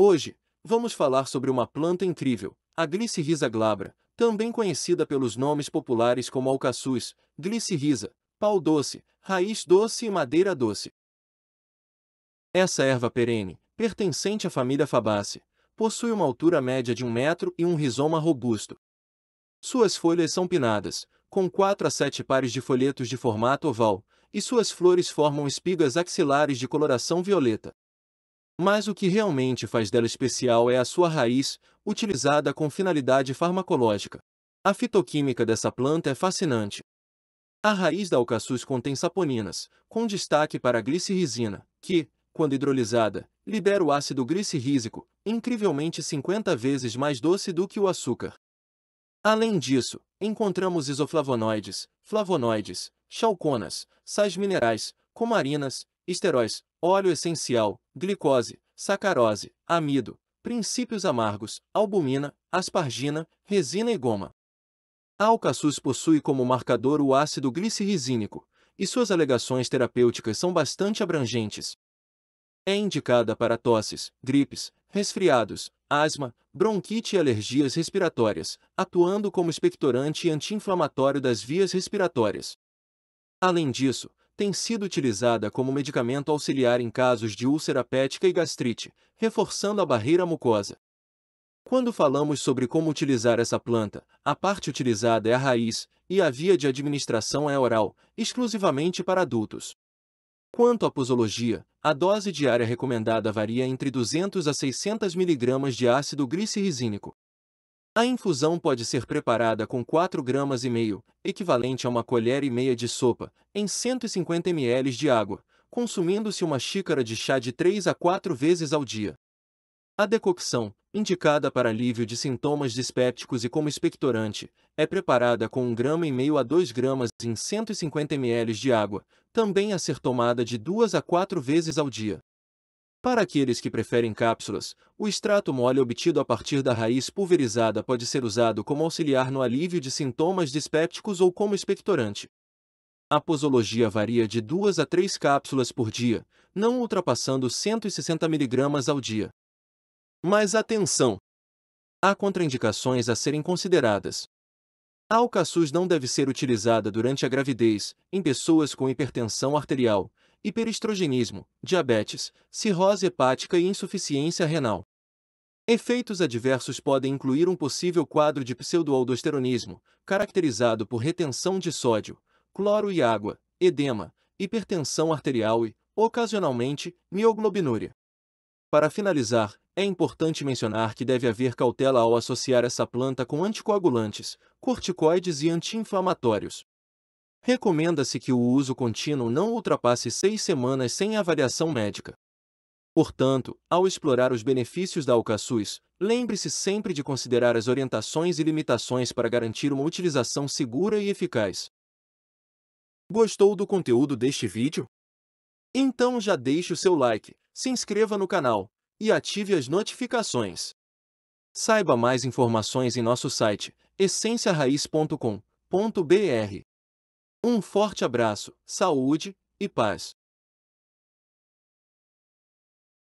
Hoje, vamos falar sobre uma planta incrível, a Glycyrrhiza glabra, também conhecida pelos nomes populares como alcaçuz, Glycyrrhiza, pau doce, raiz doce e madeira doce. Essa erva perene, pertencente à família Fabaceae, possui uma altura média de um metro e um rizoma robusto. Suas folhas são pinadas, com 4 a 7 pares de folhetos de formato oval, e suas flores formam espigas axilares de coloração violeta. Mas o que realmente faz dela especial é a sua raiz, utilizada com finalidade farmacológica. A fitoquímica dessa planta é fascinante. A raiz da alcaçuz contém saponinas, com destaque para a glicirrisina, que, quando hidrolisada, libera o ácido glicirrísico, incrivelmente 50 vezes mais doce do que o açúcar. Além disso, encontramos isoflavonoides, flavonoides, chalconas, sais minerais, comarinas, esteróis, óleo essencial, glicose, sacarose, amido, princípios amargos, albumina, aspargina, resina e goma. A Alcaçuz possui como marcador o ácido glicirrisínico, e suas alegações terapêuticas são bastante abrangentes. É indicada para tosses, gripes, resfriados, asma, bronquite e alergias respiratórias, atuando como expectorante e anti-inflamatório das vias respiratórias. Além disso, tem sido utilizada como medicamento auxiliar em casos de úlcera péptica e gastrite, reforçando a barreira mucosa. Quando falamos sobre como utilizar essa planta, a parte utilizada é a raiz, e a via de administração é oral, exclusivamente para adultos. Quanto à posologia, a dose diária recomendada varia entre 200 a 600 mg de ácido glicirrisínico, a infusão pode ser preparada com 4 gramas e meio, equivalente a uma colher e meia de sopa, em 150 ml de água, consumindo-se uma xícara de chá de 3 a 4 vezes ao dia. A decocção, indicada para alívio de sintomas dispépticos e como expectorante, é preparada com 1 grama e meio a 2 gramas em 150 ml de água, também a ser tomada de 2 a 4 vezes ao dia. Para aqueles que preferem cápsulas, o extrato mole obtido a partir da raiz pulverizada pode ser usado como auxiliar no alívio de sintomas dispépticos ou como expectorante. A posologia varia de 2 a 3 cápsulas por dia, não ultrapassando 160 mg ao dia. Mas atenção! Há contraindicações a serem consideradas. A alcaçuz não deve ser utilizada durante a gravidez, em pessoas com hipertensão arterial, hiperestrogenismo, diabetes, cirrose hepática e insuficiência renal. Efeitos adversos podem incluir um possível quadro de pseudoaldosteronismo, caracterizado por retenção de sódio, cloro e água, edema, hipertensão arterial e, ocasionalmente, mioglobinúria. Para finalizar, é importante mencionar que deve haver cautela ao associar essa planta com anticoagulantes, corticoides e anti-inflamatórios recomenda-se que o uso contínuo não ultrapasse seis semanas sem avaliação médica. Portanto, ao explorar os benefícios da Alcaçuz, lembre-se sempre de considerar as orientações e limitações para garantir uma utilização segura e eficaz. Gostou do conteúdo deste vídeo? Então já deixe o seu like, se inscreva no canal e ative as notificações. Saiba mais informações em nosso site essenciaraiz.com.br. Um forte abraço, saúde e paz.